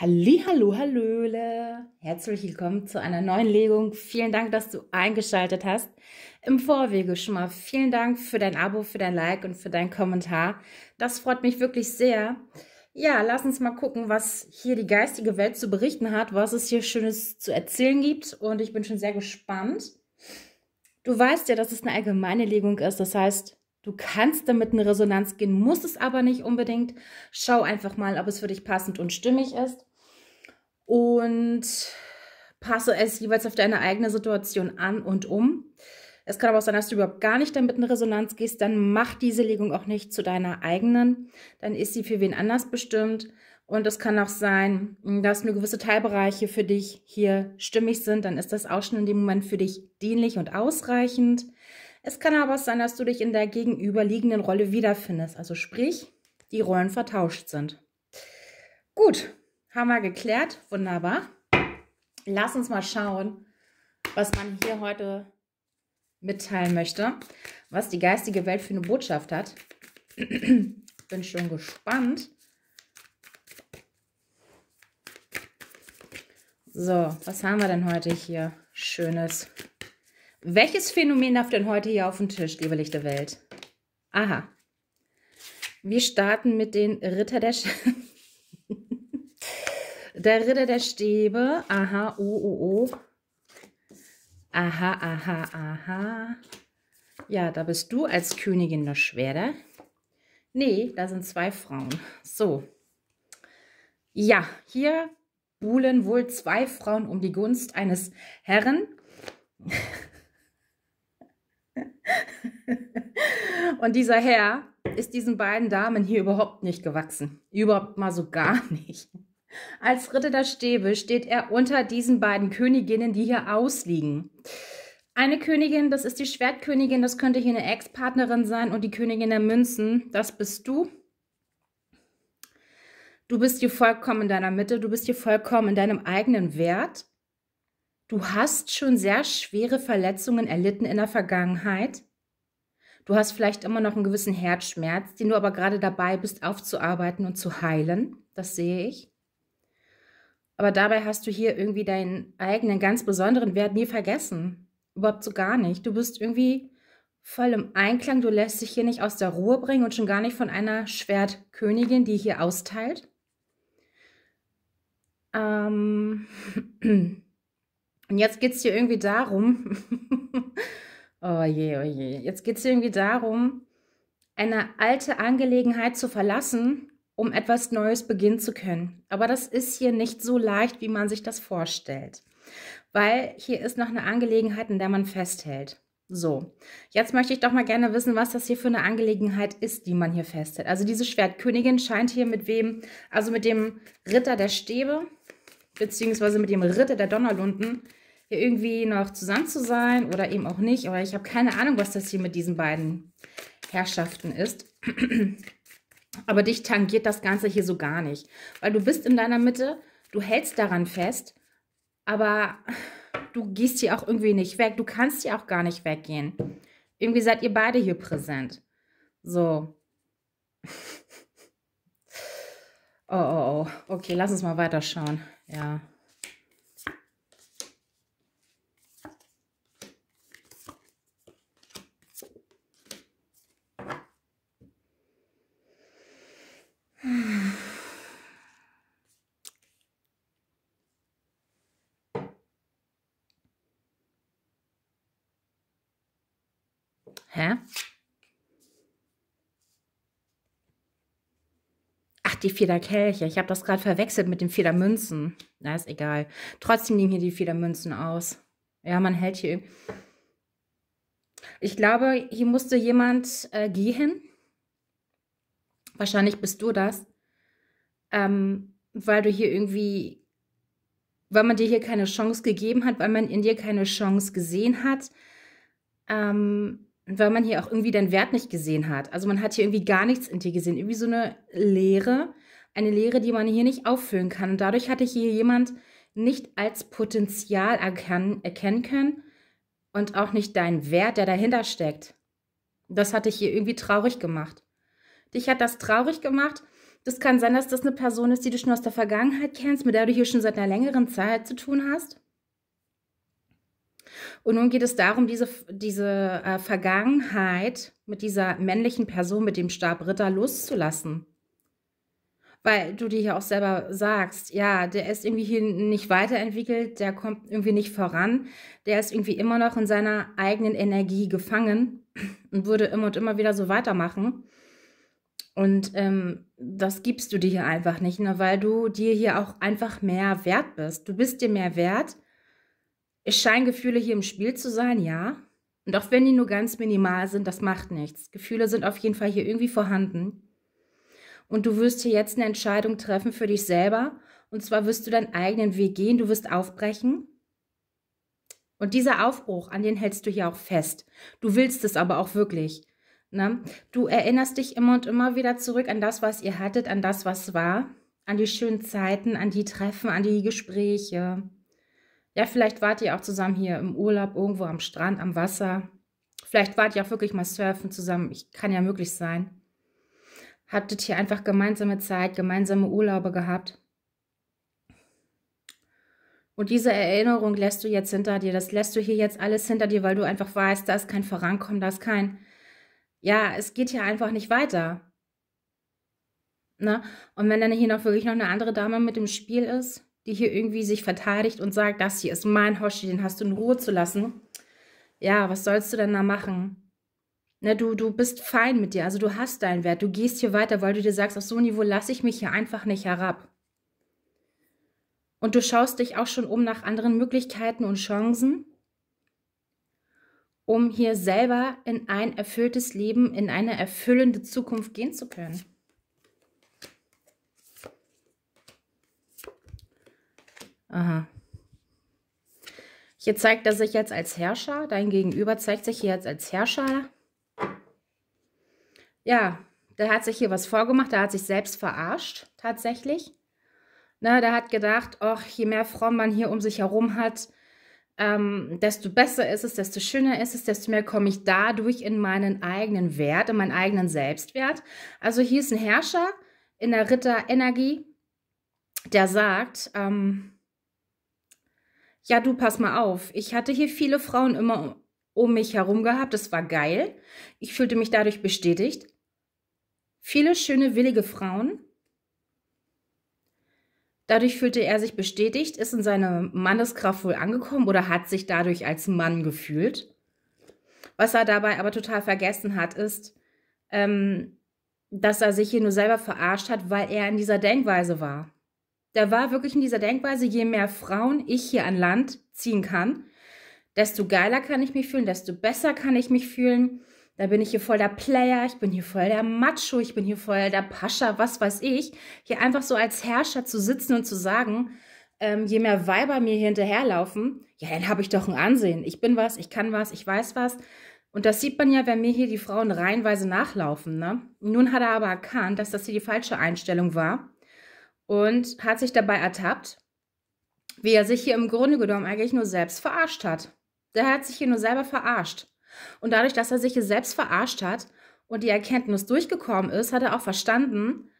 Halli, hallo, hallöle. Herzlich willkommen zu einer neuen Legung. Vielen Dank, dass du eingeschaltet hast. Im Vorwege schon mal vielen Dank für dein Abo, für dein Like und für deinen Kommentar. Das freut mich wirklich sehr. Ja, lass uns mal gucken, was hier die geistige Welt zu berichten hat, was es hier Schönes zu erzählen gibt. Und ich bin schon sehr gespannt. Du weißt ja, dass es eine allgemeine Legung ist. Das heißt, Du kannst damit in Resonanz gehen, musst es aber nicht unbedingt. Schau einfach mal, ob es für dich passend und stimmig ist und passe es jeweils auf deine eigene Situation an und um. Es kann aber auch sein, dass du überhaupt gar nicht damit in Resonanz gehst, dann mach diese Legung auch nicht zu deiner eigenen, dann ist sie für wen anders bestimmt. Und es kann auch sein, dass nur gewisse Teilbereiche für dich hier stimmig sind, dann ist das auch schon in dem Moment für dich dienlich und ausreichend. Es kann aber auch sein, dass du dich in der gegenüberliegenden Rolle wiederfindest, also sprich, die Rollen vertauscht sind. Gut, haben wir geklärt. Wunderbar. Lass uns mal schauen, was man hier heute mitteilen möchte, was die geistige Welt für eine Botschaft hat. Bin schon gespannt. So, was haben wir denn heute hier Schönes? Welches Phänomen darf denn heute hier auf den Tisch, liebe lichte Welt? Aha. Wir starten mit den Ritter der Schätze. Der Ritter der Stäbe. Aha, oh, oh, oh. Aha, aha, aha. Ja, da bist du als Königin der Schwerter. Nee, da sind zwei Frauen. So. Ja, hier buhlen wohl zwei Frauen um die Gunst eines Herren. Und dieser Herr ist diesen beiden Damen hier überhaupt nicht gewachsen. Überhaupt mal so gar nicht. Als Ritter der Stäbe steht er unter diesen beiden Königinnen, die hier ausliegen. Eine Königin, das ist die Schwertkönigin, das könnte hier eine Ex-Partnerin sein und die Königin der Münzen, das bist du. Du bist hier vollkommen in deiner Mitte, du bist hier vollkommen in deinem eigenen Wert. Du hast schon sehr schwere Verletzungen erlitten in der Vergangenheit. Du hast vielleicht immer noch einen gewissen Herzschmerz, den du aber gerade dabei bist aufzuarbeiten und zu heilen. Das sehe ich. Aber dabei hast du hier irgendwie deinen eigenen ganz besonderen Wert nie vergessen. Überhaupt so gar nicht. Du bist irgendwie voll im Einklang. Du lässt dich hier nicht aus der Ruhe bringen und schon gar nicht von einer Schwertkönigin, die hier austeilt. Ähm und jetzt geht es hier irgendwie darum, oh je, oh je, jetzt geht es hier irgendwie darum, eine alte Angelegenheit zu verlassen um etwas Neues beginnen zu können. Aber das ist hier nicht so leicht, wie man sich das vorstellt, weil hier ist noch eine Angelegenheit, in der man festhält. So, jetzt möchte ich doch mal gerne wissen, was das hier für eine Angelegenheit ist, die man hier festhält. Also diese Schwertkönigin scheint hier mit wem, also mit dem Ritter der Stäbe, beziehungsweise mit dem Ritter der Donnerlunden, hier irgendwie noch zusammen zu sein oder eben auch nicht. Aber ich habe keine Ahnung, was das hier mit diesen beiden Herrschaften ist. Aber dich tangiert das Ganze hier so gar nicht. Weil du bist in deiner Mitte, du hältst daran fest, aber du gehst hier auch irgendwie nicht weg. Du kannst hier auch gar nicht weggehen. Irgendwie seid ihr beide hier präsent. So. Oh, oh, oh. Okay, lass uns mal weiterschauen. Ja. die Federkelche. Ich habe das gerade verwechselt mit den Federmünzen. Na, ist egal. Trotzdem nehmen hier die Federmünzen aus. Ja, man hält hier. Ich glaube, hier musste jemand äh, gehen. Wahrscheinlich bist du das. Ähm, weil du hier irgendwie, weil man dir hier keine Chance gegeben hat, weil man in dir keine Chance gesehen hat. Ähm, weil man hier auch irgendwie deinen Wert nicht gesehen hat. Also man hat hier irgendwie gar nichts in dir gesehen. Irgendwie so eine Leere, eine Lehre, die man hier nicht auffüllen kann. Und dadurch hatte ich hier jemand nicht als Potenzial erkan- erkennen können und auch nicht deinen Wert, der dahinter steckt. Das hatte ich hier irgendwie traurig gemacht. Dich hat das traurig gemacht. Das kann sein, dass das eine Person ist, die du schon aus der Vergangenheit kennst, mit der du hier schon seit einer längeren Zeit zu tun hast. Und nun geht es darum, diese, diese äh, Vergangenheit mit dieser männlichen Person, mit dem Stab Ritter loszulassen weil du dir ja auch selber sagst, ja, der ist irgendwie hier nicht weiterentwickelt, der kommt irgendwie nicht voran, der ist irgendwie immer noch in seiner eigenen Energie gefangen und würde immer und immer wieder so weitermachen. Und ähm, das gibst du dir hier einfach nicht, ne, weil du dir hier auch einfach mehr wert bist. Du bist dir mehr wert. Es scheinen Gefühle hier im Spiel zu sein, ja. Und auch wenn die nur ganz minimal sind, das macht nichts. Gefühle sind auf jeden Fall hier irgendwie vorhanden. Und du wirst hier jetzt eine Entscheidung treffen für dich selber. Und zwar wirst du deinen eigenen Weg gehen, du wirst aufbrechen. Und dieser Aufbruch, an den hältst du hier auch fest. Du willst es aber auch wirklich. Ne? Du erinnerst dich immer und immer wieder zurück an das, was ihr hattet, an das, was war, an die schönen Zeiten, an die Treffen, an die Gespräche. Ja, vielleicht wart ihr auch zusammen hier im Urlaub, irgendwo am Strand, am Wasser. Vielleicht wart ihr auch wirklich mal surfen zusammen. Ich kann ja möglich sein. Hattet hier einfach gemeinsame Zeit, gemeinsame Urlaube gehabt. Und diese Erinnerung lässt du jetzt hinter dir. Das lässt du hier jetzt alles hinter dir, weil du einfach weißt, da ist kein Vorankommen, da ist kein. Ja, es geht hier einfach nicht weiter. Ne? Und wenn dann hier noch wirklich noch eine andere Dame mit im Spiel ist, die hier irgendwie sich verteidigt und sagt, das hier ist mein Hoshi, den hast du in Ruhe zu lassen. Ja, was sollst du denn da machen? Ne, du, du bist fein mit dir, also du hast deinen Wert, du gehst hier weiter, weil du dir sagst, auf so ein Niveau lasse ich mich hier einfach nicht herab. Und du schaust dich auch schon um nach anderen Möglichkeiten und Chancen, um hier selber in ein erfülltes Leben, in eine erfüllende Zukunft gehen zu können. Aha. Hier zeigt er sich jetzt als Herrscher, dein Gegenüber zeigt sich hier jetzt als Herrscher ja, der hat sich hier was vorgemacht, der hat sich selbst verarscht, tatsächlich. Na, ne, da hat gedacht, ach, je mehr Frauen man hier um sich herum hat, ähm, desto besser ist es, desto schöner ist es, desto mehr komme ich dadurch in meinen eigenen Wert, in meinen eigenen Selbstwert. Also hier ist ein Herrscher in der Ritterenergie, der sagt, ähm, ja, du pass mal auf, ich hatte hier viele Frauen immer um mich herum gehabt, das war geil, ich fühlte mich dadurch bestätigt, viele schöne, willige Frauen. Dadurch fühlte er sich bestätigt, ist in seine Manneskraft wohl angekommen oder hat sich dadurch als Mann gefühlt. Was er dabei aber total vergessen hat, ist, ähm, dass er sich hier nur selber verarscht hat, weil er in dieser Denkweise war. Der war wirklich in dieser Denkweise, je mehr Frauen ich hier an Land ziehen kann, desto geiler kann ich mich fühlen, desto besser kann ich mich fühlen. Da bin ich hier voll der Player, ich bin hier voll der Macho, ich bin hier voll der Pascha, was weiß ich. Hier einfach so als Herrscher zu sitzen und zu sagen, ähm, je mehr Weiber mir hier hinterherlaufen, ja, dann habe ich doch ein Ansehen. Ich bin was, ich kann was, ich weiß was. Und das sieht man ja, wenn mir hier die Frauen reihenweise nachlaufen. Ne? Nun hat er aber erkannt, dass das hier die falsche Einstellung war und hat sich dabei ertappt, wie er sich hier im Grunde genommen eigentlich nur selbst verarscht hat. Der hat sich hier nur selber verarscht. Und dadurch, dass er sich hier selbst verarscht hat und die Erkenntnis durchgekommen ist, hat er auch verstanden,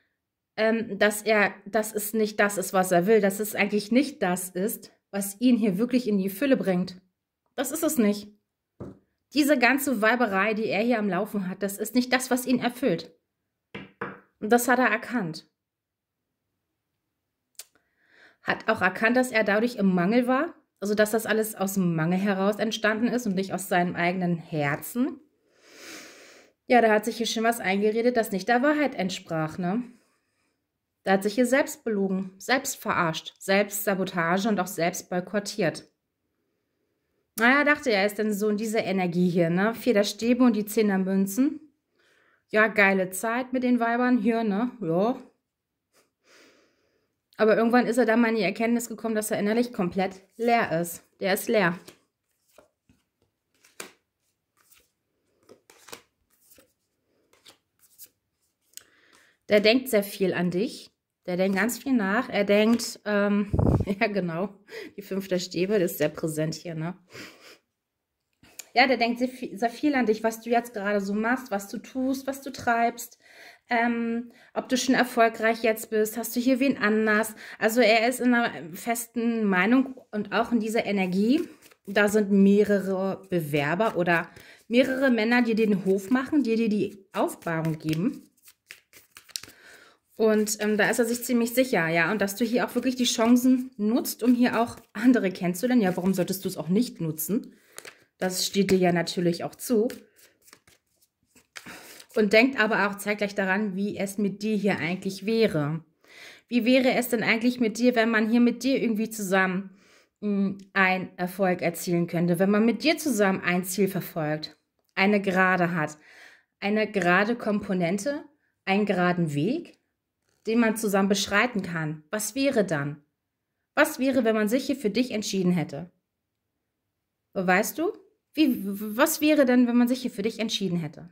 ähm, dass er, das ist nicht das ist, was er will, dass es eigentlich nicht das ist, was ihn hier wirklich in die Fülle bringt. Das ist es nicht. Diese ganze Weiberei, die er hier am Laufen hat, das ist nicht das, was ihn erfüllt. Und das hat er erkannt. Hat auch erkannt, dass er dadurch im Mangel war also, dass das alles aus dem Mangel heraus entstanden ist und nicht aus seinem eigenen Herzen. Ja, da hat sich hier schon was eingeredet, das nicht der Wahrheit entsprach, ne? Da hat sich hier selbst belogen, selbst verarscht, selbst Sabotage und auch selbst boykottiert. Naja, dachte er, ist dann so in dieser Energie hier, ne? Vier Stäbe und die Zehner Münzen. Ja, geile Zeit mit den Weibern hier, ne? Ja, aber irgendwann ist er dann mal in die Erkenntnis gekommen, dass er innerlich komplett leer ist. Der ist leer. Der denkt sehr viel an dich. Der denkt ganz viel nach. Er denkt, ähm, ja genau, die fünfte Stäbe, das ist sehr präsent hier, ne? Ja, der denkt sehr viel, sehr viel an dich, was du jetzt gerade so machst, was du tust, was du treibst ähm, ob du schon erfolgreich jetzt bist, hast du hier wen anders. Also er ist in einer festen Meinung und auch in dieser Energie. Da sind mehrere Bewerber oder mehrere Männer, die dir den Hof machen, die dir die Aufbahrung geben. Und ähm, da ist er sich ziemlich sicher, ja. Und dass du hier auch wirklich die Chancen nutzt, um hier auch andere kennenzulernen. Ja, warum solltest du es auch nicht nutzen? Das steht dir ja natürlich auch zu. Und denkt aber auch zeitgleich daran, wie es mit dir hier eigentlich wäre. Wie wäre es denn eigentlich mit dir, wenn man hier mit dir irgendwie zusammen hm, ein Erfolg erzielen könnte, wenn man mit dir zusammen ein Ziel verfolgt, eine Gerade hat, eine gerade Komponente, einen geraden Weg, den man zusammen beschreiten kann. Was wäre dann? Was wäre, wenn man sich hier für dich entschieden hätte? Weißt du? Wie, was wäre denn, wenn man sich hier für dich entschieden hätte?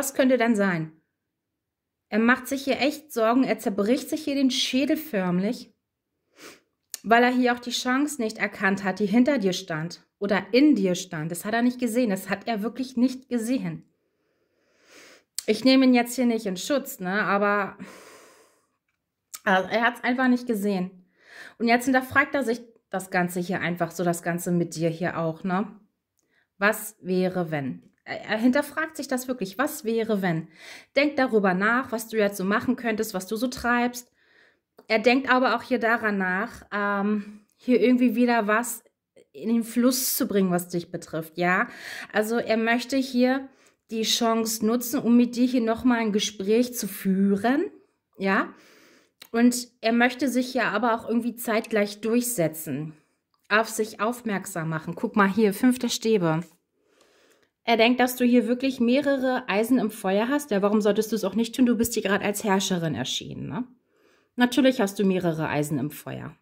Was könnte dann sein? Er macht sich hier echt Sorgen, er zerbricht sich hier den Schädel förmlich, weil er hier auch die Chance nicht erkannt hat, die hinter dir stand oder in dir stand. Das hat er nicht gesehen, das hat er wirklich nicht gesehen. Ich nehme ihn jetzt hier nicht in Schutz, ne? aber er hat es einfach nicht gesehen. Und jetzt hinterfragt er sich das Ganze hier einfach so, das Ganze mit dir hier auch, ne? Was wäre, wenn? Äh, er hinterfragt sich das wirklich. Was wäre, wenn? Denkt darüber nach, was du jetzt so machen könntest, was du so treibst. Er denkt aber auch hier daran nach, ähm, hier irgendwie wieder was in den Fluss zu bringen, was dich betrifft. Ja, also er möchte hier die Chance nutzen, um mit dir hier nochmal ein Gespräch zu führen. Ja, und er möchte sich ja aber auch irgendwie zeitgleich durchsetzen, auf sich aufmerksam machen. Guck mal hier, fünfter Stäbe. Er denkt, dass du hier wirklich mehrere Eisen im Feuer hast. Ja, warum solltest du es auch nicht tun? Du bist hier gerade als Herrscherin erschienen. Ne? Natürlich hast du mehrere Eisen im Feuer.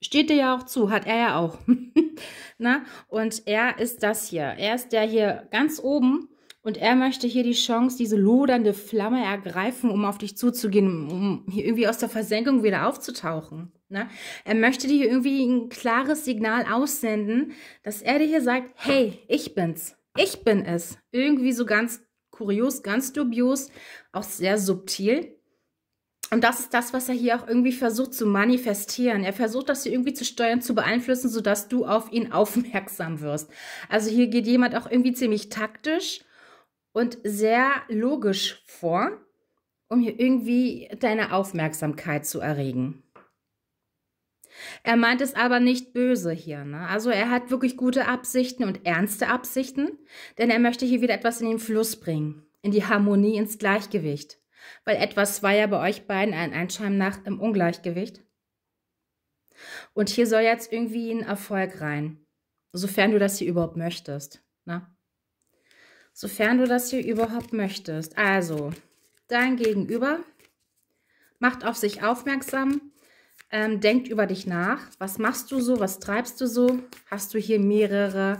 Steht dir ja auch zu, hat er ja auch. Na? Ne? Und er ist das hier. Er ist der hier ganz oben und er möchte hier die Chance, diese lodernde Flamme ergreifen, um auf dich zuzugehen, um hier irgendwie aus der Versenkung wieder aufzutauchen. Ne? Er möchte dir irgendwie ein klares Signal aussenden, dass er dir hier sagt, hey, ich bin's. Ich bin es. Irgendwie so ganz kurios, ganz dubios, auch sehr subtil. Und das ist das, was er hier auch irgendwie versucht zu manifestieren. Er versucht, das hier irgendwie zu steuern, zu beeinflussen, sodass du auf ihn aufmerksam wirst. Also hier geht jemand auch irgendwie ziemlich taktisch und sehr logisch vor, um hier irgendwie deine Aufmerksamkeit zu erregen. Er meint es aber nicht böse hier. Ne? Also er hat wirklich gute Absichten und ernste Absichten, denn er möchte hier wieder etwas in den Fluss bringen, in die Harmonie, ins Gleichgewicht. Weil etwas war ja bei euch beiden ein Einschein nach im Ungleichgewicht. Und hier soll jetzt irgendwie ein Erfolg rein, sofern du das hier überhaupt möchtest. Ne? Sofern du das hier überhaupt möchtest. Also, dein Gegenüber macht auf sich aufmerksam, ähm, denkt über dich nach. Was machst du so? Was treibst du so? Hast du hier mehrere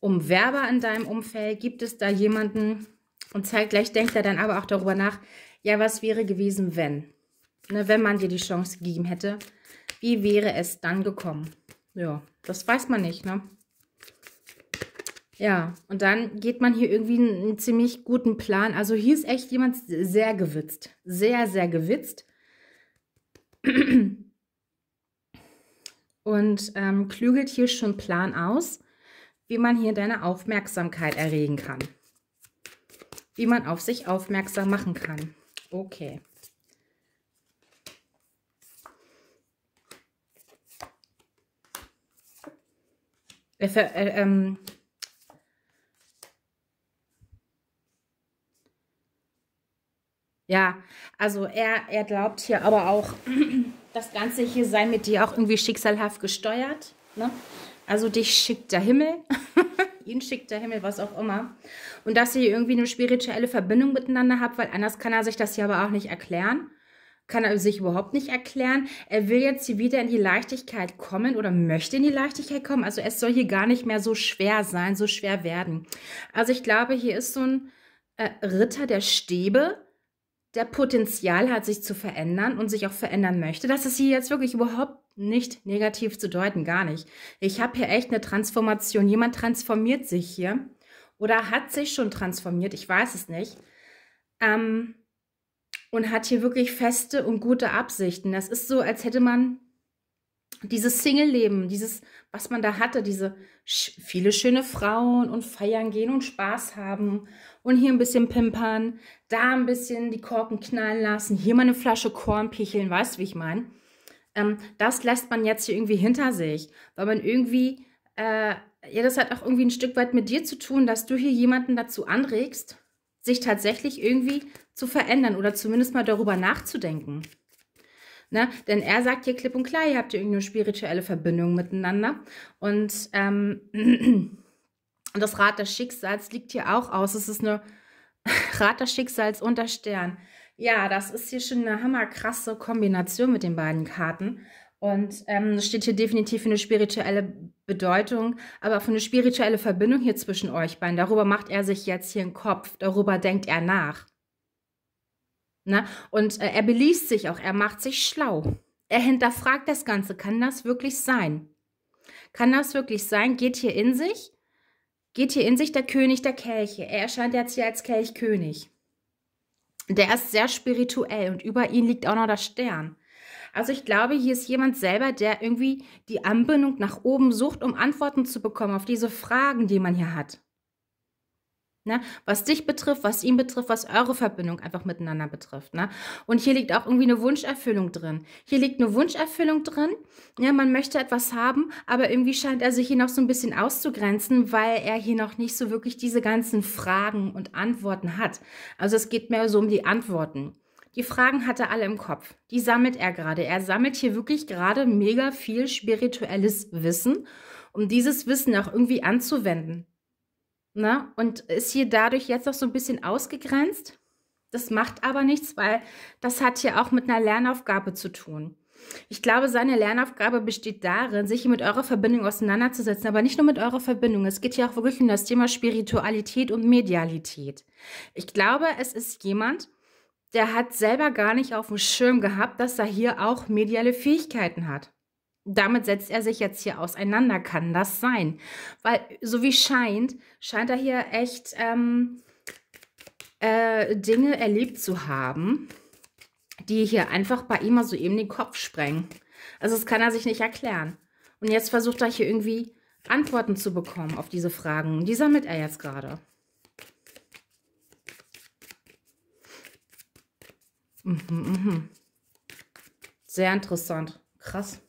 Umwerber in deinem Umfeld? Gibt es da jemanden? Und zeitgleich denkt er dann aber auch darüber nach, ja, was wäre gewesen, wenn? Ne, wenn man dir die Chance gegeben hätte, wie wäre es dann gekommen? Ja, das weiß man nicht, ne? Ja, und dann geht man hier irgendwie einen, einen ziemlich guten Plan. Also hier ist echt jemand sehr gewitzt. Sehr, sehr gewitzt. und ähm, klügelt hier schon plan aus, wie man hier deine Aufmerksamkeit erregen kann. Wie man auf sich aufmerksam machen kann. Okay. Äh, äh, ähm, ja, also er, er glaubt hier aber auch, das Ganze hier sei mit dir auch irgendwie schicksalhaft gesteuert. Ne? Also dich schickt der Himmel, ihn schickt der Himmel, was auch immer. Und dass ihr irgendwie eine spirituelle Verbindung miteinander habt, weil anders kann er sich das hier aber auch nicht erklären. Kann er sich überhaupt nicht erklären. Er will jetzt hier wieder in die Leichtigkeit kommen oder möchte in die Leichtigkeit kommen. Also es soll hier gar nicht mehr so schwer sein, so schwer werden. Also ich glaube, hier ist so ein äh, Ritter der Stäbe, der Potenzial hat, sich zu verändern und sich auch verändern möchte. Das ist hier jetzt wirklich überhaupt nicht negativ zu deuten, gar nicht. Ich habe hier echt eine Transformation. Jemand transformiert sich hier oder hat sich schon transformiert, ich weiß es nicht. Ähm, und hat hier wirklich feste und gute Absichten. Das ist so, als hätte man dieses Single-Leben, dieses, was man da hatte, diese sch viele schöne Frauen und feiern gehen und Spaß haben und hier ein bisschen pimpern, da ein bisschen die Korken knallen lassen, hier mal eine Flasche Korn picheln, weißt du, wie ich meine? Ähm, das lässt man jetzt hier irgendwie hinter sich, weil man irgendwie, äh, ja, das hat auch irgendwie ein Stück weit mit dir zu tun, dass du hier jemanden dazu anregst, sich tatsächlich irgendwie zu verändern oder zumindest mal darüber nachzudenken. Ne? Denn er sagt hier klipp und klar, ihr habt hier irgendeine spirituelle Verbindung miteinander und ähm, Und das Rad des Schicksals liegt hier auch aus. Es ist eine Rad des Schicksals und der Stern. Ja, das ist hier schon eine hammerkrasse Kombination mit den beiden Karten. Und ähm, steht hier definitiv für eine spirituelle Bedeutung, aber für eine spirituelle Verbindung hier zwischen euch beiden. Darüber macht er sich jetzt hier einen Kopf, darüber denkt er nach. Na? Ne? Und äh, er beließt sich auch, er macht sich schlau. Er hinterfragt das Ganze. Kann das wirklich sein? Kann das wirklich sein? Geht hier in sich geht hier in sich der König der Kelche. Er erscheint jetzt hier als Kelchkönig. Der ist sehr spirituell und über ihn liegt auch noch der Stern. Also ich glaube, hier ist jemand selber, der irgendwie die Anbindung nach oben sucht, um Antworten zu bekommen auf diese Fragen, die man hier hat. Ne? Was dich betrifft, was ihn betrifft, was eure Verbindung einfach miteinander betrifft. Ne? Und hier liegt auch irgendwie eine Wunscherfüllung drin. Hier liegt eine Wunscherfüllung drin. Ja, man möchte etwas haben, aber irgendwie scheint er sich hier noch so ein bisschen auszugrenzen, weil er hier noch nicht so wirklich diese ganzen Fragen und Antworten hat. Also es geht mehr so um die Antworten. Die Fragen hat er alle im Kopf. Die sammelt er gerade. Er sammelt hier wirklich gerade mega viel spirituelles Wissen, um dieses Wissen auch irgendwie anzuwenden. Ne? Und ist hier dadurch jetzt auch so ein bisschen ausgegrenzt. Das macht aber nichts, weil das hat hier auch mit einer Lernaufgabe zu tun. Ich glaube, seine Lernaufgabe besteht darin, sich mit eurer Verbindung auseinanderzusetzen, aber nicht nur mit eurer Verbindung. Es geht hier auch wirklich um das Thema Spiritualität und Medialität. Ich glaube, es ist jemand, der hat selber gar nicht auf dem Schirm gehabt, dass er hier auch mediale Fähigkeiten hat damit setzt er sich jetzt hier auseinander. Kann das sein? Weil, so wie scheint, scheint er hier echt ähm, äh, Dinge erlebt zu haben, die hier einfach bei ihm mal so eben den Kopf sprengen. Also das kann er sich nicht erklären. Und jetzt versucht er hier irgendwie Antworten zu bekommen auf diese Fragen. Und die sammelt er jetzt gerade. Mhm, mhm. Sehr interessant. Krass.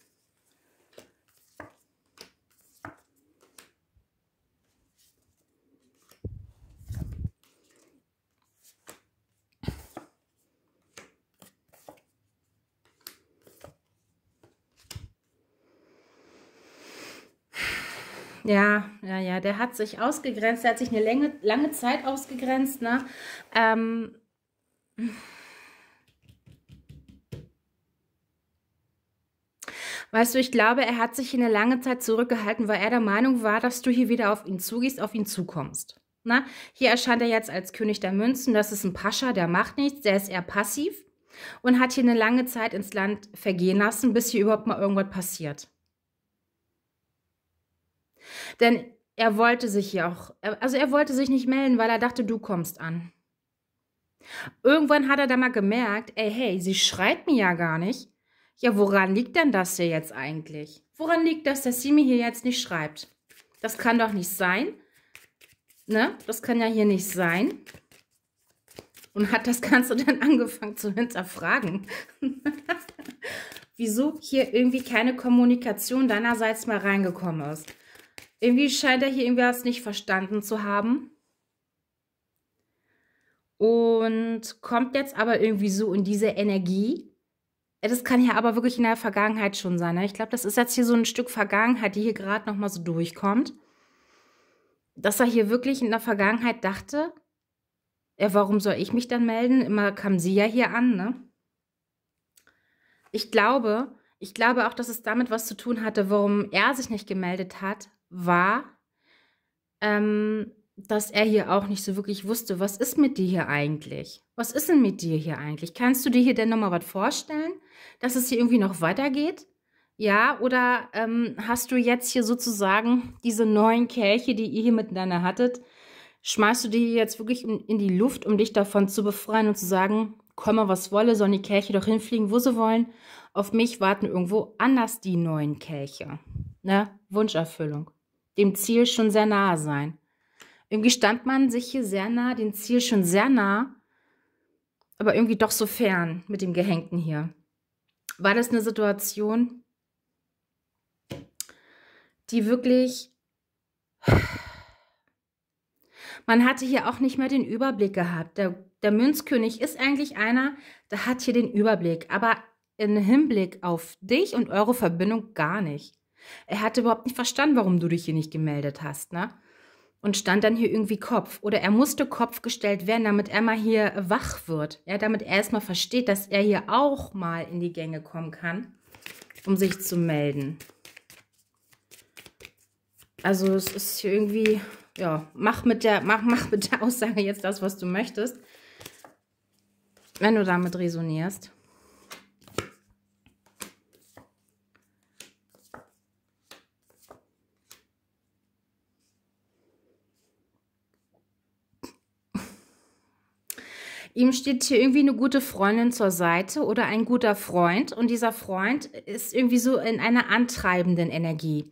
Ja, ja, ja, der hat sich ausgegrenzt, der hat sich eine Länge, lange Zeit ausgegrenzt, ne? Ähm. Weißt du, ich glaube, er hat sich in eine lange Zeit zurückgehalten, weil er der Meinung war, dass du hier wieder auf ihn zugehst, auf ihn zukommst. Na, ne? hier erscheint er jetzt als König der Münzen. Das ist ein Pascha, der macht nichts, der ist eher passiv und hat hier eine lange Zeit ins Land vergehen lassen, bis hier überhaupt mal irgendwas passiert. Denn er wollte sich ja auch, also er wollte sich nicht melden, weil er dachte, du kommst an. Irgendwann hat er dann mal gemerkt, ey, hey, sie schreit mir ja gar nicht. Ja, woran liegt denn das hier jetzt eigentlich? Woran liegt das, dass sie mir hier jetzt nicht schreibt? Das kann doch nicht sein. Ne? Das kann ja hier nicht sein. Und hat das Ganze dann angefangen zu hinterfragen. Wieso hier irgendwie keine Kommunikation deinerseits mal reingekommen ist. Irgendwie scheint er hier irgendwie was nicht verstanden zu haben. Und kommt jetzt aber irgendwie so in diese Energie. Das kann ja aber wirklich in der Vergangenheit schon sein. Ne? Ich glaube, das ist jetzt hier so ein Stück Vergangenheit, die hier gerade nochmal so durchkommt. Dass er hier wirklich in der Vergangenheit dachte, ja, warum soll ich mich dann melden? Immer kam sie ja hier an, ne? Ich glaube, ich glaube auch, dass es damit was zu tun hatte, warum er sich nicht gemeldet hat, war, ähm, dass er hier auch nicht so wirklich wusste, was ist mit dir hier eigentlich? Was ist denn mit dir hier eigentlich? Kannst du dir hier denn nochmal was vorstellen, dass es hier irgendwie noch weitergeht? Ja, oder ähm, hast du jetzt hier sozusagen diese neuen Kelche, die ihr hier miteinander hattet, schmeißt du die jetzt wirklich in, in die Luft, um dich davon zu befreien und zu sagen, komm mal, was wolle, sollen die Kelche doch hinfliegen, wo sie wollen. Auf mich warten irgendwo anders die neuen Kelche. Ne? Wunscherfüllung dem Ziel schon sehr nahe sein. Irgendwie stand man sich hier sehr nah, dem Ziel schon sehr nah, aber irgendwie doch so fern mit dem Gehängten hier. War das eine Situation, die wirklich. Man hatte hier auch nicht mehr den Überblick gehabt. Der, der Münzkönig ist eigentlich einer, der hat hier den Überblick, aber im Hinblick auf dich und eure Verbindung gar nicht. Er hatte überhaupt nicht verstanden, warum du dich hier nicht gemeldet hast, ne? Und stand dann hier irgendwie Kopf. Oder er musste Kopf gestellt werden, damit er mal hier wach wird. Ja, damit er erstmal versteht, dass er hier auch mal in die Gänge kommen kann, um sich zu melden. Also es ist hier irgendwie, ja, mach mit der, mach, mach mit der Aussage jetzt das, was du möchtest. Wenn du damit resonierst. Ihm steht hier irgendwie eine gute Freundin zur Seite oder ein guter Freund und dieser Freund ist irgendwie so in einer antreibenden Energie.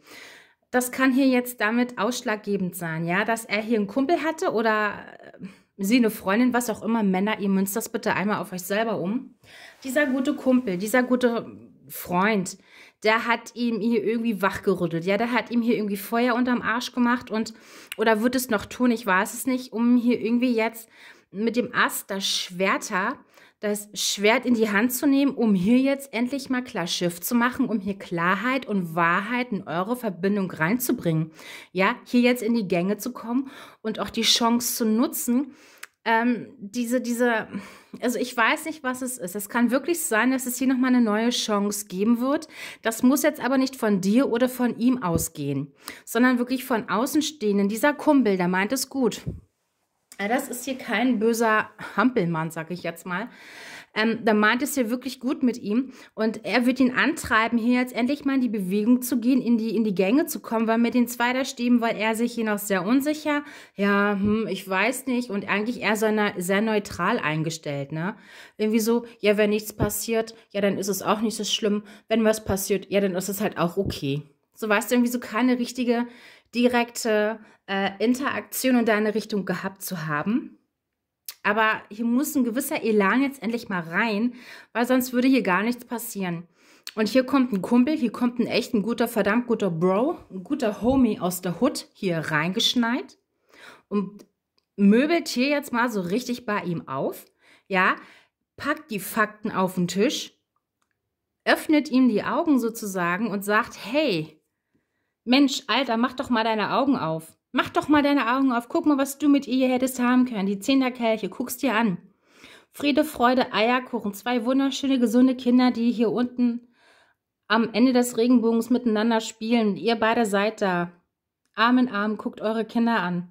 Das kann hier jetzt damit ausschlaggebend sein, ja, dass er hier einen Kumpel hatte oder äh, sie eine Freundin, was auch immer, Männer, ihr münzt das bitte einmal auf euch selber um. Dieser gute Kumpel, dieser gute Freund, der hat ihm hier irgendwie wachgerüttelt. Ja, der hat ihm hier irgendwie Feuer unterm Arsch gemacht und oder wird es noch tun, ich weiß es nicht, um hier irgendwie jetzt mit dem Ast das Schwerter, das Schwert in die Hand zu nehmen, um hier jetzt endlich mal klar Schiff zu machen, um hier Klarheit und Wahrheit in eure Verbindung reinzubringen. Ja, hier jetzt in die Gänge zu kommen und auch die Chance zu nutzen, ähm, diese, diese, also ich weiß nicht, was es ist. Es kann wirklich sein, dass es hier nochmal eine neue Chance geben wird. Das muss jetzt aber nicht von dir oder von ihm ausgehen, sondern wirklich von Außenstehenden. Dieser Kumpel, der meint es gut. Äh, das ist hier kein böser Hampelmann, sag ich jetzt mal. Ähm, da meint es hier wirklich gut mit ihm. Und er wird ihn antreiben, hier jetzt endlich mal in die Bewegung zu gehen, in die, in die Gänge zu kommen, weil mit den zwei da stehen, weil er sich hier noch sehr unsicher, ja, hm, ich weiß nicht. Und eigentlich eher so einer, sehr neutral eingestellt, ne? Irgendwie so, ja, wenn nichts passiert, ja, dann ist es auch nicht so schlimm. Wenn was passiert, ja, dann ist es halt auch okay. So weißt du, irgendwie so keine richtige, direkte äh, Interaktion in deine Richtung gehabt zu haben. Aber hier muss ein gewisser Elan jetzt endlich mal rein, weil sonst würde hier gar nichts passieren. Und hier kommt ein Kumpel, hier kommt ein echt ein guter, verdammt guter Bro, ein guter Homie aus der Hood hier reingeschneit und möbelt hier jetzt mal so richtig bei ihm auf. Ja, packt die Fakten auf den Tisch, öffnet ihm die Augen sozusagen und sagt, hey, Mensch, Alter, mach doch mal deine Augen auf. Mach doch mal deine Augen auf. Guck mal, was du mit ihr hier hättest haben können. Die Zehnerkelche, guck's dir an. Friede, Freude, Eierkuchen. Zwei wunderschöne, gesunde Kinder, die hier unten am Ende des Regenbogens miteinander spielen. Ihr beide seid da. Arm in Arm, guckt eure Kinder an.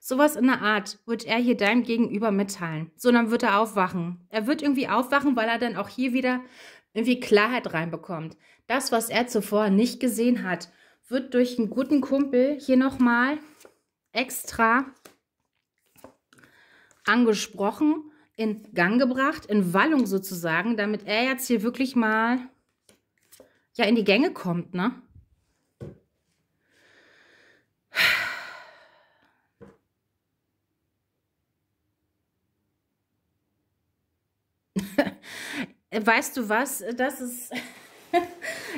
Sowas in der Art wird er hier deinem Gegenüber mitteilen. So, dann wird er aufwachen. Er wird irgendwie aufwachen, weil er dann auch hier wieder irgendwie Klarheit reinbekommt. Das, was er zuvor nicht gesehen hat wird durch einen guten Kumpel hier nochmal extra angesprochen, in Gang gebracht, in Wallung sozusagen, damit er jetzt hier wirklich mal ja in die Gänge kommt, ne? weißt du was? Das ist.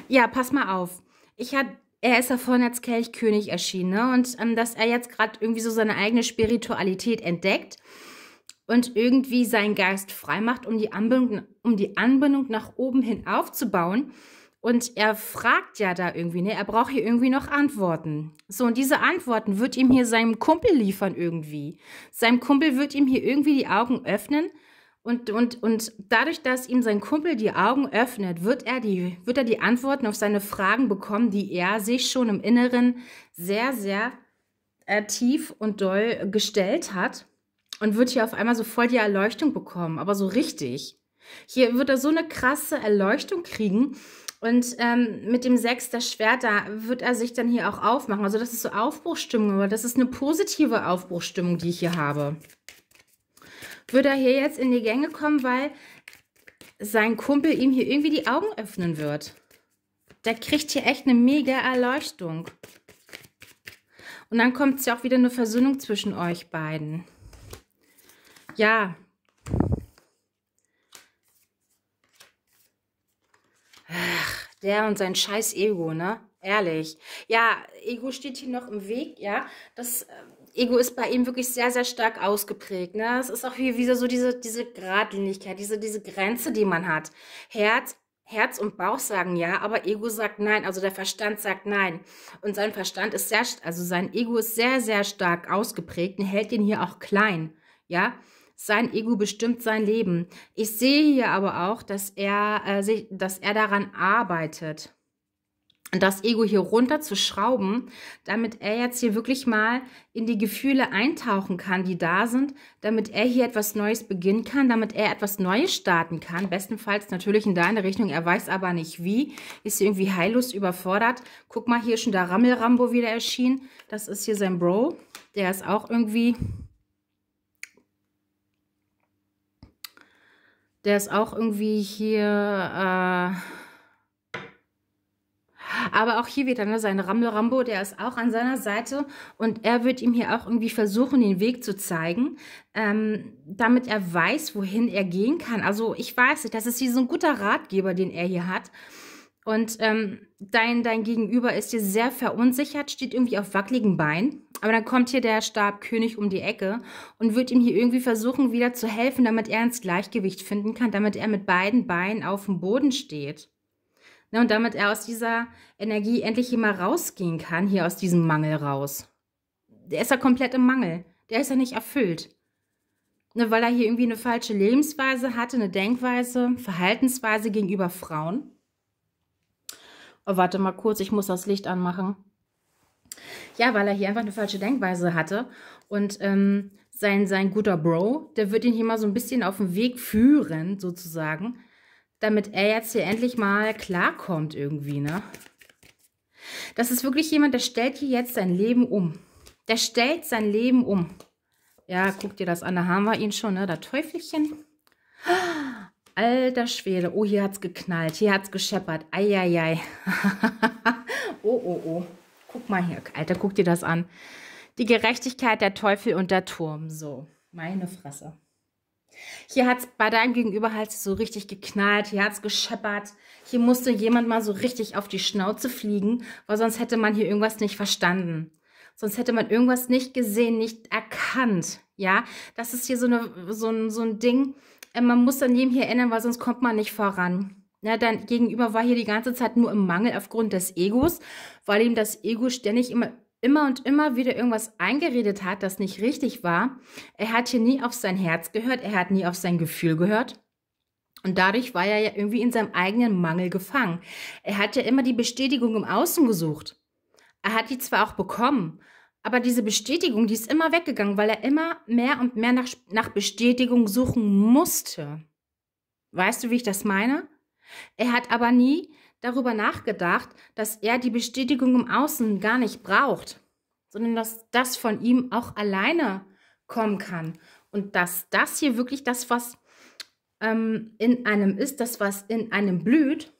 ja, pass mal auf. Ich hatte er ist ja vorhin als Kelchkönig erschienen ne? und ähm, dass er jetzt gerade irgendwie so seine eigene Spiritualität entdeckt und irgendwie seinen Geist freimacht, um die Anbindung, um die Anbindung nach oben hin aufzubauen. Und er fragt ja da irgendwie, ne? Er braucht hier irgendwie noch Antworten. So, und diese Antworten wird ihm hier seinem Kumpel liefern irgendwie. Seinem Kumpel wird ihm hier irgendwie die Augen öffnen und, und, und dadurch, dass ihm sein Kumpel die Augen öffnet, wird er, die, wird er die Antworten auf seine Fragen bekommen, die er sich schon im Inneren sehr, sehr äh, tief und doll gestellt hat und wird hier auf einmal so voll die Erleuchtung bekommen, aber so richtig. Hier wird er so eine krasse Erleuchtung kriegen, und ähm, mit dem Sechs, das Schwert, da wird er sich dann hier auch aufmachen. Also das ist so Aufbruchstimmung, aber das ist eine positive Aufbruchstimmung, die ich hier habe würde er hier jetzt in die Gänge kommen, weil sein Kumpel ihm hier irgendwie die Augen öffnen wird. Der kriegt hier echt eine mega Erleuchtung. Und dann kommt es ja auch wieder eine Versöhnung zwischen euch beiden. Ja. Ach, der und sein scheiß Ego, ne? Ehrlich. Ja, Ego steht hier noch im Weg, ja. Das ähm, Ego ist bei ihm wirklich sehr, sehr stark ausgeprägt. Ne? Es ist auch wie, wie so diese, diese Gradlinigkeit, diese, diese Grenze, die man hat. Herz, Herz und Bauch sagen ja, aber Ego sagt nein, also der Verstand sagt nein. Und sein Verstand ist sehr, also sein Ego ist sehr, sehr stark ausgeprägt und hält ihn hier auch klein. Ja, sein Ego bestimmt sein Leben. Ich sehe hier aber auch, dass er, äh, sich, dass er daran arbeitet das Ego hier runter zu schrauben, damit er jetzt hier wirklich mal in die Gefühle eintauchen kann, die da sind, damit er hier etwas Neues beginnen kann, damit er etwas Neues starten kann. Bestenfalls natürlich in deine Richtung, er weiß aber nicht wie, ist irgendwie heillos überfordert. Guck mal, hier ist schon der Rammelrambo wieder erschienen. Das ist hier sein Bro, der ist auch irgendwie... Der ist auch irgendwie hier... Äh aber auch hier wieder ne, sein Ramlo Rambo, der ist auch an seiner Seite und er wird ihm hier auch irgendwie versuchen, den Weg zu zeigen, ähm, damit er weiß, wohin er gehen kann. Also ich weiß nicht, das ist wie so ein guter Ratgeber, den er hier hat. Und ähm, dein, dein Gegenüber ist hier sehr verunsichert, steht irgendwie auf wackeligen Beinen. Aber dann kommt hier der Stabkönig um die Ecke und wird ihm hier irgendwie versuchen, wieder zu helfen, damit er ins Gleichgewicht finden kann, damit er mit beiden Beinen auf dem Boden steht. Ne, und damit er aus dieser Energie endlich mal rausgehen kann, hier aus diesem Mangel raus. Der ist ja komplett im Mangel. Der ist ja nicht erfüllt. Ne, weil er hier irgendwie eine falsche Lebensweise hatte, eine Denkweise, Verhaltensweise gegenüber Frauen. Oh, warte mal kurz, ich muss das Licht anmachen. Ja, weil er hier einfach eine falsche Denkweise hatte. Und ähm, sein, sein guter Bro, der wird ihn hier mal so ein bisschen auf den Weg führen, sozusagen damit er jetzt hier endlich mal klarkommt irgendwie, ne? Das ist wirklich jemand, der stellt hier jetzt sein Leben um. Der stellt sein Leben um. Ja, guck dir das an, da haben wir ihn schon, ne? Da Teufelchen. Alter Schwede. Oh, hier hat's geknallt, hier hat's gescheppert. Eieiei. oh, oh, oh. Guck mal hier, Alter, guck dir das an. Die Gerechtigkeit, der Teufel und der Turm. So, meine Fresse. Hier hat es bei deinem Gegenüber halt so richtig geknallt, hier hat es gescheppert. Hier musste jemand mal so richtig auf die Schnauze fliegen, weil sonst hätte man hier irgendwas nicht verstanden. Sonst hätte man irgendwas nicht gesehen, nicht erkannt. Ja, das ist hier so, eine, so, ein, so ein Ding. Äh, man muss an jedem hier ändern, weil sonst kommt man nicht voran. Na, dein Gegenüber war hier die ganze Zeit nur im Mangel aufgrund des Egos, weil ihm das Ego ständig immer immer und immer wieder irgendwas eingeredet hat, das nicht richtig war. Er hat hier nie auf sein Herz gehört, er hat nie auf sein Gefühl gehört. Und dadurch war er ja irgendwie in seinem eigenen Mangel gefangen. Er hat ja immer die Bestätigung im Außen gesucht. Er hat die zwar auch bekommen, aber diese Bestätigung, die ist immer weggegangen, weil er immer mehr und mehr nach, nach Bestätigung suchen musste. Weißt du, wie ich das meine? Er hat aber nie darüber nachgedacht, dass er die Bestätigung im Außen gar nicht braucht, sondern dass das von ihm auch alleine kommen kann. Und dass das hier wirklich das, was ähm, in einem ist, das, was in einem blüht,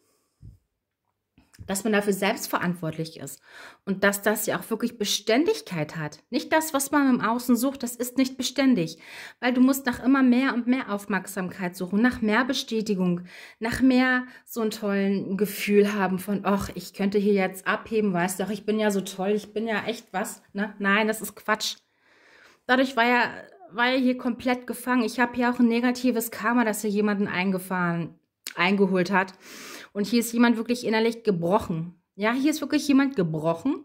dass man dafür selbst verantwortlich ist und dass das ja auch wirklich Beständigkeit hat. Nicht das, was man im Außen sucht, das ist nicht beständig, weil du musst nach immer mehr und mehr Aufmerksamkeit suchen, nach mehr Bestätigung, nach mehr so ein tollen Gefühl haben von, ach, ich könnte hier jetzt abheben, weißt du, ach, ich bin ja so toll, ich bin ja echt was. Ne? Nein, das ist Quatsch. Dadurch war ja war ja hier komplett gefangen. Ich habe hier auch ein negatives Karma, dass hier jemanden eingefahren, eingeholt hat. Und hier ist jemand wirklich innerlich gebrochen. Ja, hier ist wirklich jemand gebrochen.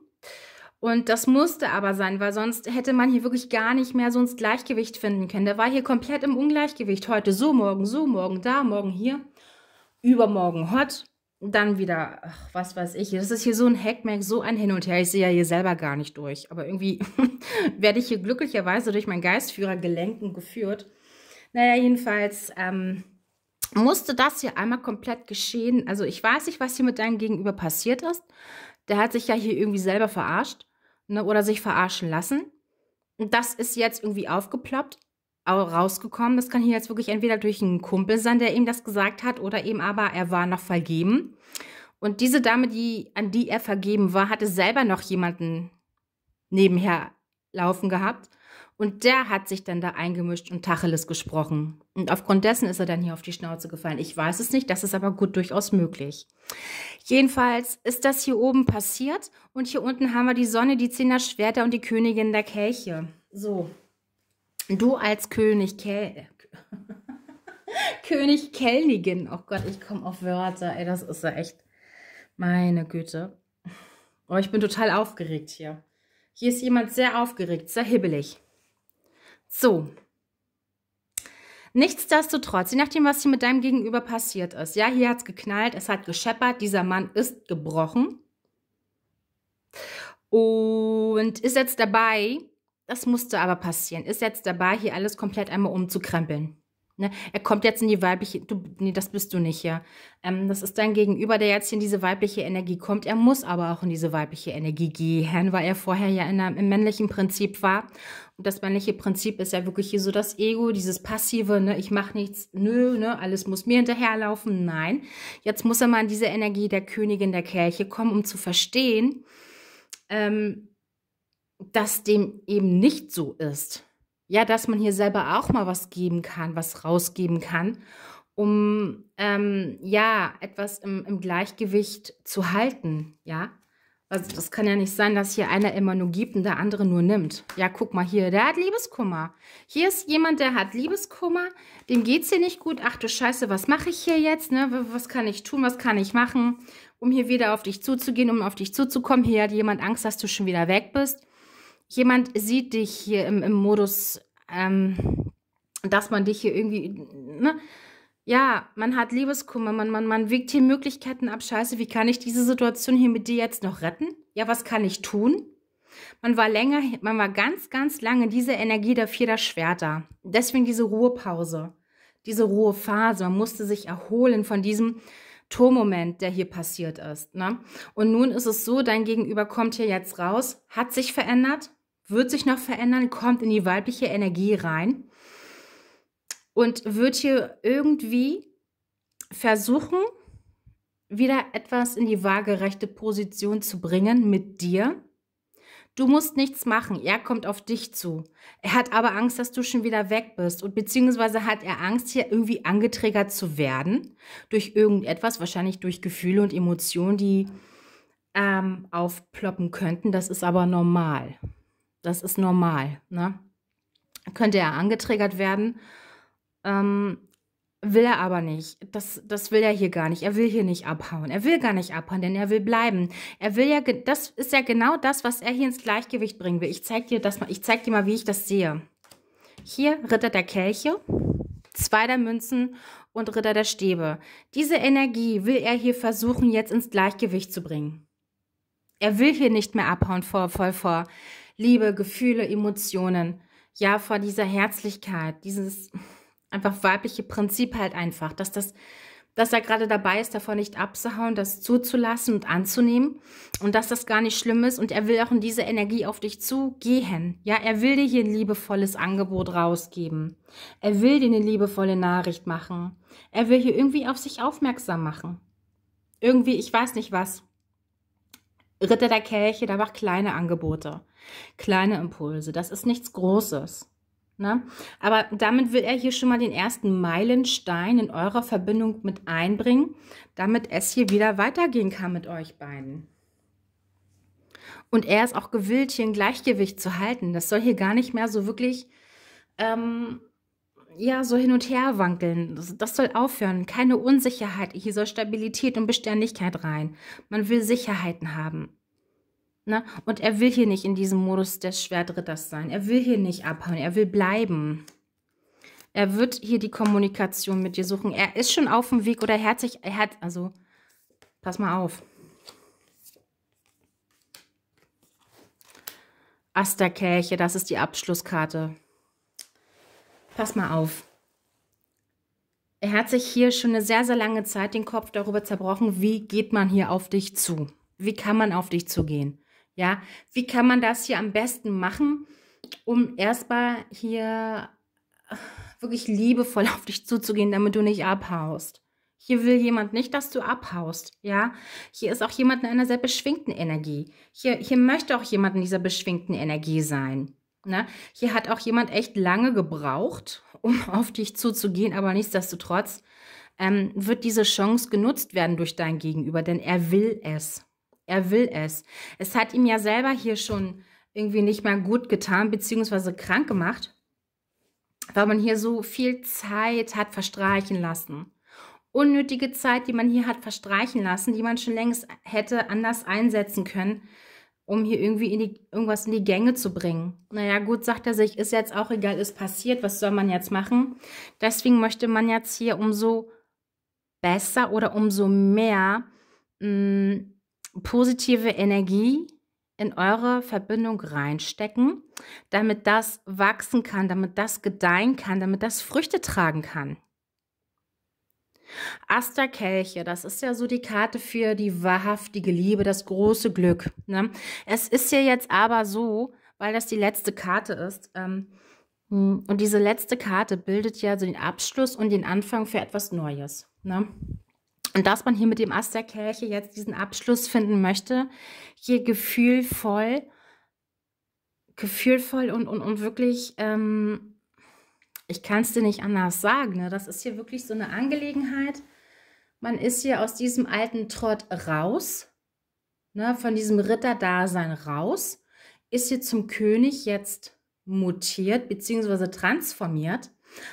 Und das musste aber sein, weil sonst hätte man hier wirklich gar nicht mehr so ins Gleichgewicht finden können. Der war hier komplett im Ungleichgewicht. Heute so, morgen so, morgen da, morgen hier. Übermorgen hot, dann wieder, ach, was weiß ich. Das ist hier so ein Hackmack, so ein Hin und Her. Ich sehe ja hier selber gar nicht durch. Aber irgendwie werde ich hier glücklicherweise durch meinen Geistführer gelenkt und geführt. Naja, jedenfalls, ähm, musste das hier einmal komplett geschehen. Also ich weiß nicht, was hier mit deinem Gegenüber passiert ist. Der hat sich ja hier irgendwie selber verarscht ne, oder sich verarschen lassen. Und das ist jetzt irgendwie aufgeploppt, rausgekommen. Das kann hier jetzt wirklich entweder durch einen Kumpel sein, der ihm das gesagt hat, oder eben aber er war noch vergeben. Und diese Dame, die, an die er vergeben war, hatte selber noch jemanden nebenher laufen gehabt. Und der hat sich dann da eingemischt und Tacheles gesprochen. Und aufgrund dessen ist er dann hier auf die Schnauze gefallen. Ich weiß es nicht, das ist aber gut durchaus möglich. Jedenfalls ist das hier oben passiert und hier unten haben wir die Sonne, die Zehner Schwerter und die Königin der Kelche. So, du als König Kel König Kellnigin. Oh Gott, ich komme auf Wörter. Ey, das ist ja echt meine Güte. Oh, ich bin total aufgeregt hier. Hier ist jemand sehr aufgeregt, sehr hibbelig. So. Nichtsdestotrotz, je nachdem, was hier mit deinem Gegenüber passiert ist, ja, hier hat es geknallt, es hat gescheppert, dieser Mann ist gebrochen und ist jetzt dabei, das musste aber passieren, ist jetzt dabei, hier alles komplett einmal umzukrempeln. Ne? Er kommt jetzt in die weibliche, du, nee, das bist du nicht, ja. Ähm, das ist dein Gegenüber, der jetzt in diese weibliche Energie kommt. Er muss aber auch in diese weibliche Energie gehen, weil er vorher ja in einem, im männlichen Prinzip war. Und das männliche Prinzip ist ja wirklich hier so das Ego, dieses passive, ne, ich mache nichts, nö, ne, alles muss mir hinterherlaufen. Nein, jetzt muss er mal in diese Energie der Königin der Kirche kommen, um zu verstehen, ähm, dass dem eben nicht so ist ja, dass man hier selber auch mal was geben kann, was rausgeben kann, um ähm, ja etwas im, im, Gleichgewicht zu halten, ja. Also das kann ja nicht sein, dass hier einer immer nur gibt und der andere nur nimmt. Ja, guck mal hier, der hat Liebeskummer. Hier ist jemand, der hat Liebeskummer, dem geht es hier nicht gut. Ach du Scheiße, was mache ich hier jetzt? Ne? Was kann ich tun? Was kann ich machen, um hier wieder auf dich zuzugehen, um auf dich zuzukommen? Hier hat jemand Angst, dass du schon wieder weg bist jemand sieht dich hier im, im Modus, ähm, dass man dich hier irgendwie, ne? Ja, man hat Liebeskummer, man, man, man wiegt hier Möglichkeiten ab. Scheiße, wie kann ich diese Situation hier mit dir jetzt noch retten? Ja, was kann ich tun? Man war länger, man war ganz, ganz lange diese Energie der Vierer Schwerter. Deswegen diese Ruhepause, diese Ruhephase. Man musste sich erholen von diesem Tormoment, der hier passiert ist. Ne? Und nun ist es so, dein Gegenüber kommt hier jetzt raus, hat sich verändert, wird sich noch verändern, kommt in die weibliche Energie rein und wird hier irgendwie versuchen, wieder etwas in die waagerechte Position zu bringen mit dir. Du musst nichts machen, er kommt auf dich zu. Er hat aber Angst, dass du schon wieder weg bist und beziehungsweise hat er Angst, hier irgendwie angetriggert zu werden durch irgendetwas, wahrscheinlich durch Gefühle und Emotionen, die ähm, aufploppen könnten. Das ist aber normal. Das ist normal. Ne? Könnte er angetriggert werden, ähm, will er aber nicht. Das, das will er hier gar nicht. Er will hier nicht abhauen. Er will gar nicht abhauen, denn er will bleiben. Er will ja, das ist ja genau das, was er hier ins Gleichgewicht bringen will. Ich zeig dir das mal, ich zeig dir mal, wie ich das sehe. Hier Ritter der Kelche, Zwei der Münzen und Ritter der Stäbe. Diese Energie will er hier versuchen, jetzt ins Gleichgewicht zu bringen. Er will hier nicht mehr abhauen vor, voll vor. vor Liebe, Gefühle, Emotionen, ja, vor dieser Herzlichkeit, dieses einfach weibliche Prinzip halt einfach, dass das, dass er gerade dabei ist, davon nicht abzuhauen, das zuzulassen und anzunehmen und dass das gar nicht schlimm ist und er will auch in diese Energie auf dich zugehen. Ja, er will dir hier ein liebevolles Angebot rausgeben. Er will dir eine liebevolle Nachricht machen. Er will hier irgendwie auf sich aufmerksam machen. Irgendwie, ich weiß nicht was. Ritter der Kelche, der macht kleine Angebote, kleine Impulse. Das ist nichts Großes. Ne? Aber damit will er hier schon mal den ersten Meilenstein in eurer Verbindung mit einbringen, damit es hier wieder weitergehen kann mit euch beiden. Und er ist auch gewillt, hier ein Gleichgewicht zu halten. Das soll hier gar nicht mehr so wirklich ähm, ja, so hin und her wankeln. Das, das, soll aufhören. Keine Unsicherheit. Hier soll Stabilität und Beständigkeit rein. Man will Sicherheiten haben. Ne? Und er will hier nicht in diesem Modus des Schwertritters sein. Er will hier nicht abhauen. Er will bleiben. Er wird hier die Kommunikation mit dir suchen. Er ist schon auf dem Weg oder herzlich. er hat, also, pass mal auf. Asterkelche, das ist die Abschlusskarte. Pass mal auf. Er hat sich hier schon eine sehr, sehr lange Zeit den Kopf darüber zerbrochen, wie geht man hier auf dich zu? Wie kann man auf dich zugehen? Ja, wie kann man das hier am besten machen, um erstmal hier äh, wirklich liebevoll auf dich zuzugehen, damit du nicht abhaust? Hier will jemand nicht, dass du abhaust, ja? Hier ist auch jemand in einer sehr beschwingten Energie. Hier, hier möchte auch jemand in dieser beschwingten Energie sein. Ne? Hier hat auch jemand echt lange gebraucht, um auf dich zuzugehen, aber nichtsdestotrotz ähm, wird diese Chance genutzt werden durch dein Gegenüber, denn er will es. Er will es. Es hat ihm ja selber hier schon irgendwie nicht mal gut getan, beziehungsweise krank gemacht, weil man hier so viel Zeit hat verstreichen lassen. Unnötige Zeit, die man hier hat verstreichen lassen, die man schon längst hätte anders einsetzen können um hier irgendwie in die, irgendwas in die Gänge zu bringen. Naja, gut, sagt er sich, ist jetzt auch egal, ist passiert, was soll man jetzt machen? Deswegen möchte man jetzt hier umso besser oder umso mehr mh, mm, positive Energie in eure Verbindung reinstecken, damit das wachsen kann, damit das gedeihen kann, damit das Früchte tragen kann. Asterkelche, das ist ja so die Karte für die wahrhaftige Liebe, das große Glück. Ne? Es ist ja jetzt aber so, weil das die letzte Karte ist, ähm, hm, und diese letzte Karte bildet ja so den Abschluss und den Anfang für etwas Neues. Ne? Und dass man hier mit dem Asterkelche jetzt diesen Abschluss finden möchte, hier gefühlvoll, gefühlvoll und, und, und wirklich ähm, ich kann es dir nicht anders sagen. Ne? Das ist hier wirklich so eine Angelegenheit. Man ist hier aus diesem alten Trott raus, ne? von diesem Ritterdasein raus, ist hier zum König jetzt mutiert bzw. transformiert.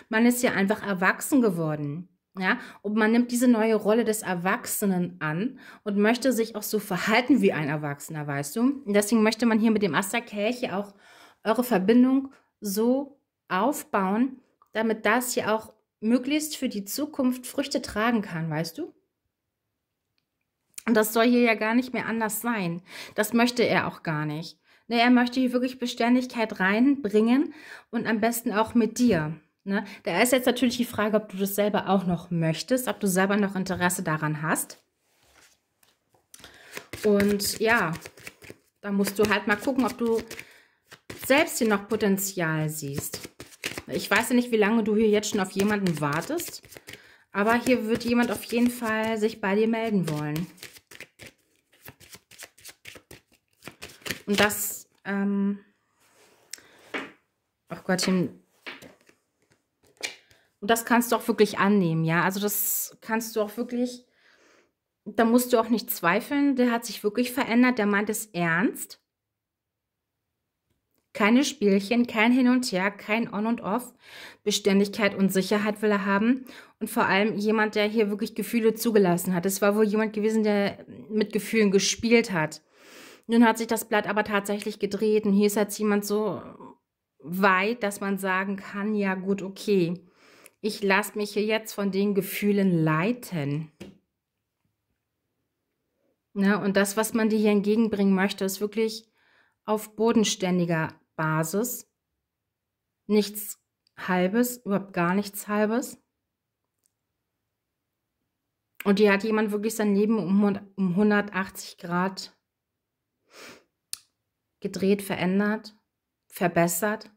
Man ist hier einfach erwachsen geworden. Ja, und man nimmt diese neue Rolle des Erwachsenen an und möchte sich auch so verhalten wie ein Erwachsener, weißt du? Und deswegen möchte man hier mit dem Asterkelche auch eure Verbindung so aufbauen, damit das hier auch möglichst für die Zukunft Früchte tragen kann, weißt du? Und das soll hier ja gar nicht mehr anders sein. Das möchte er auch gar nicht. Ne, er möchte hier wirklich Beständigkeit reinbringen und am besten auch mit dir. Ne? Da ist jetzt natürlich die Frage, ob du das selber auch noch möchtest, ob du selber noch Interesse daran hast. Und ja, da musst du halt mal gucken, ob du selbst hier noch Potenzial siehst. Ich weiß ja nicht, wie lange du hier jetzt schon auf jemanden wartest, aber hier wird jemand auf jeden Fall sich bei dir melden wollen. Und das, ähm, ach oh Gottchen, und das kannst du auch wirklich annehmen, ja. Also das kannst du auch wirklich, da musst du auch nicht zweifeln. Der hat sich wirklich verändert, der meint es ernst. Keine Spielchen, kein Hin und Her, kein On und Off. Beständigkeit und Sicherheit will er haben. Und vor allem jemand, der hier wirklich Gefühle zugelassen hat. Es war wohl jemand gewesen, der mit Gefühlen gespielt hat. Nun hat sich das Blatt aber tatsächlich gedreht und hier ist jetzt jemand so weit, dass man sagen kann, ja gut, okay, ich lasse mich hier jetzt von den Gefühlen leiten. Na, und das, was man dir hier entgegenbringen möchte, ist wirklich auf bodenständiger Basis, nichts Halbes, überhaupt gar nichts Halbes. Und die hat jemand wirklich sein Leben um, um 180 Grad gedreht, verändert, verbessert.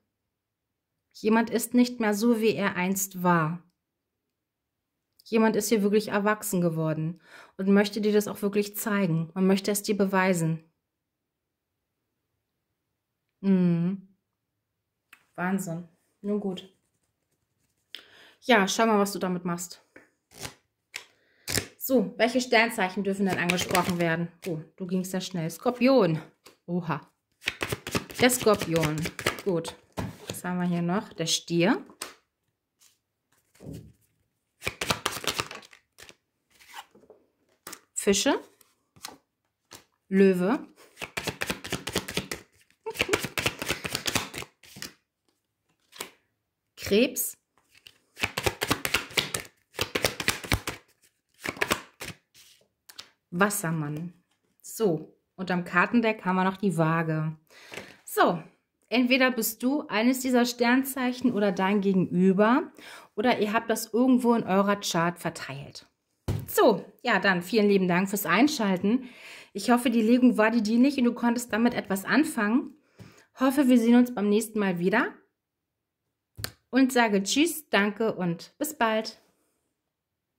Jemand ist nicht mehr so, wie er einst war. Jemand ist hier wirklich erwachsen geworden und möchte dir das auch wirklich zeigen. Man möchte es dir beweisen. Mhm. Wahnsinn. Nun gut. Ja, schau mal, was du damit machst. So, welche Sternzeichen dürfen denn angesprochen werden? Oh, du gingst ja schnell. Skorpion. Oha. Der Skorpion. Gut. Was haben wir hier noch? Der Stier. Fische. Löwe. Krebs. Wassermann. So, und am Kartendeck haben wir noch die Waage. So, entweder bist du eines dieser Sternzeichen oder dein Gegenüber oder ihr habt das irgendwo in eurer Chart verteilt. So, ja dann, vielen lieben Dank fürs Einschalten. Ich hoffe, die Legung war dir dienlich und du konntest damit etwas anfangen. Hoffe, wir sehen uns beim nächsten Mal wieder und sage Tschüss, danke und bis bald.